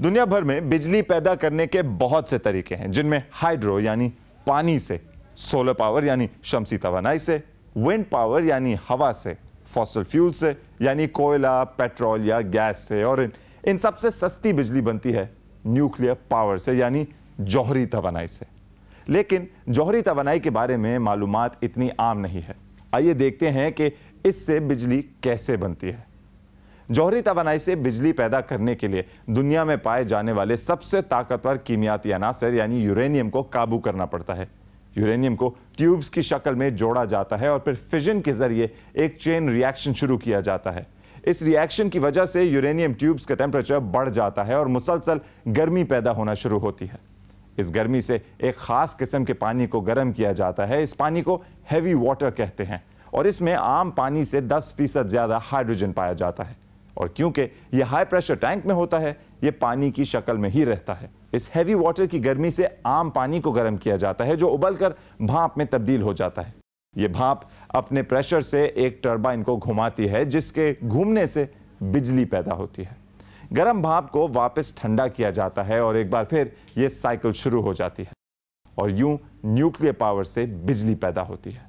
दुनिया भर में बिजली पैदा करने के बहुत से तरीके हैं जिनमें हाइड्रो यानी पानी से सोलर पावर यानी शमसी तोानाई से विंड पावर यानी हवा से फॉसल फ्यूल से यानी कोयला पेट्रोल या गैस से और इन, इन सबसे सस्ती बिजली बनती है न्यूक्लियर पावर से यानी जौहरी तोानाई से लेकिन जौहरी तोानाई के बारे में मालूम इतनी आम नहीं है आइए देखते हैं कि इससे बिजली कैसे बनती है जौहरी तोनाई से बिजली पैदा करने के लिए दुनिया में पाए जाने वाले सबसे ताकतवर कीमियाती अनासर यानी यूरेनियम को काबू करना पड़ता है यूरेनियम को ट्यूब्स की शक्ल में जोड़ा जाता है और फिर फिजन के जरिए एक चेन रिएक्शन शुरू किया जाता है इस रिएक्शन की वजह से यूरेनियम ट्यूब्स का टेम्परेचर बढ़ जाता है और मुसलसल गर्मी पैदा होना शुरू होती है इस गर्मी से एक ख़ास किस्म के पानी को गर्म किया जाता है इस पानी को हैवी वाटर कहते हैं और इसमें आम पानी से 10 फीसद ज़्यादा हाइड्रोजन पाया जाता है और क्योंकि ये हाई प्रेशर टैंक में होता है ये पानी की शक्ल में ही रहता है इस हैवी वाटर की गर्मी से आम पानी को गर्म किया जाता है जो उबल कर भाप में तब्दील हो जाता है ये भाप अपने प्रेशर से एक टर्बाइन को घुमाती है जिसके घूमने से बिजली पैदा होती है गर्म भाप को वापस ठंडा किया जाता है और एक बार फिर यह साइकिल शुरू हो जाती है और यूं न्यूक्लियर पावर से बिजली पैदा होती है